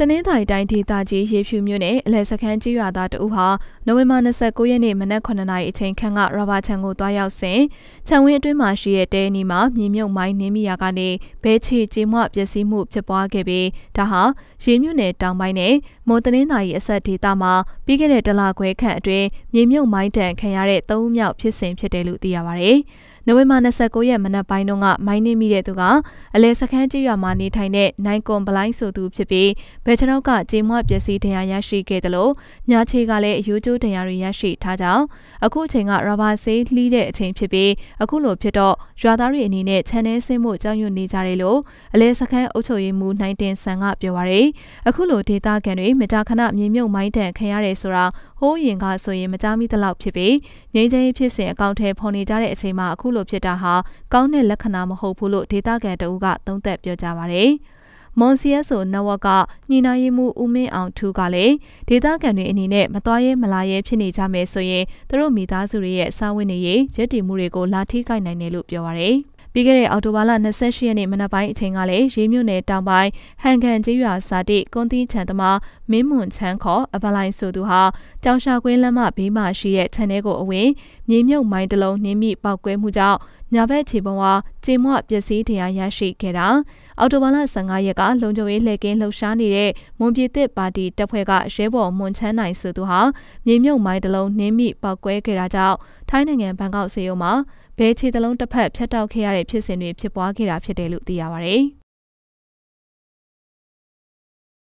တနင်္သာရီတိုင်းဒေသကြီးရေဖြူမြို့နယ်အလဲစခန်းကြီးရွာသားတဦးဟာနိုဝင်ဘာ29ရက်နေ့မနက်9နာရီအချိန်ခန့်ကရဘာခြံကိုတွားရောက်စဉ်ခြံဝင်းအတွင်းမှာရှိတဲ့တဲအနီမှာမြေမြုပ်မိုင်းနင်းမိရာကနေဘဲချေကြေမွပျက်စီးမှုဖြစ်ပွားခဲ့ပြီးဒါဟာရေမြို့နယ်တောင်ပိုင်းနယ်မွန်တနင်္သာရီအဆက်ဒေသမှာပြီးခဲ့တဲ့တလခွဲခန့်အတွင်းမြေမြုပ်မိုင်းတန်ခံရတဲ့၃ဦးမြောက်ဖြစ်စဉ်ဖြစ်တယ်လို့သိရပါဗျ။နိုဝင်ဘာ29ရက်မနက်ပိုင်းတုန်းကမိုင်းနစ်မိတဲ့သူကအလဲစခန်းကြီးရွာမှာနေထိုင်တဲ့နိုင်ကွန်ဘလိုင်းဆိုသူဖြစ်ပြီးဘယ်ကျွန်ုပ်ကကြေမွပျက်စီးဒဏ်ရာရရှိခဲ့တယ်လို့ညာချေကလည်းအယူကျိုးဒဏ်ရာတွေရရှိထားကြောင်းအခုအချိန်ကရဘာဆေးလှီးတဲ့အချိန်ဖြစ်ပြီးအခုလိုဖြစ်တော့ရွာသားတွေအနေနဲ့ခြံထဲဆင်းဖို့ကြောင်းရွနေကြတယ်လို့အလဲစခန်းအုပ်ချုပ်ရေးမှူးနိုင်တင်ဆန်ကပြောပါရယ်အခုလိုဒေသခံတွေမကြာခဏမြေမြုပ်မိုင်းတန်ခံရတယ်ဆိုတာဟိုးရင်ကဆိုရင်မကြားမိသလောက်ဖြစ်ပြီးငြိမ်းချမ်းရေးဖြစ်စဉ်အကောင့်ထဲပေါ်နေကြတဲ့အချိန်မှာအခုလိုဖြစ်တာဟာကောင်းတဲ့လက္ခဏာမဟုတ်ဘူးလို့ဒေသခံတအုပ်ကသုံးသပ်ပြောကြားပါတယ်။မွန်စီယက်ဆိုနဝကညီနာရီမှုဦးမင်းအောင်ထူးကလည်းဒေသခံတွေအနေနဲ့မသွားရဲမလာရဲဖြစ်နေကြမယ်ဆိုရင်သူတို့မိသားစုတွေရဲ့စာဝင်နေရေးရည်တည်မှုတွေကိုလာထိခိုက်နိုင်တယ်လို့ပြောပါရယ်။ပြီးခဲ့တဲ့အောက်တိုဘာလ28ရက်နေ့မနက်ပိုင်းအချိန်ကလည်းရေးမြို့နယ်တောင်ပိုင်းဟန်ကန်ကျေးရွာစာတိကွန်တီချန်သမားမင်းမွန်ချန်းခေါ်အပလိုင်ဆိုသူဟာတောင်ရှာကွင်းလမ်းမဘေးမှာရှိတဲ့ခြံထဲကိုအဝင်မြေမြုပ်မိုင်းတစ်လုံးနှင်းမိပောက်ကွဲမှုကြောင့်ညာဘက်ခြေပုံကခြေမွပျက်စီးတရားရရှိခဲ့တာအော်တိုဘာလ15ရက်ကလုံခြုံရေးလှည့်ကင်းလှုပ်ရှားနေတဲ့မွန်ပြည်သက်ပါတီတပ်ဖွဲ့ကရဲဘော်မွန်ချန်းနိုင်ဆိုသူဟာမြေမြုပ်မိုင်းတစ်လုံးနှင်းမိပောက်ကွဲခဲ့တာကြောင့်ထိုင်းနိုင်ငံဘန်ကောက်စေယုံမှာဘဲခြေတလုံးတစ်ဖက်ဖြတ်တောက်ခဲ့ရတဲ့ဖြစ်စဉ်တွေဖြစ်ပွားခဲ့တာဖြစ်တယ်လို့သိရပါဗျ။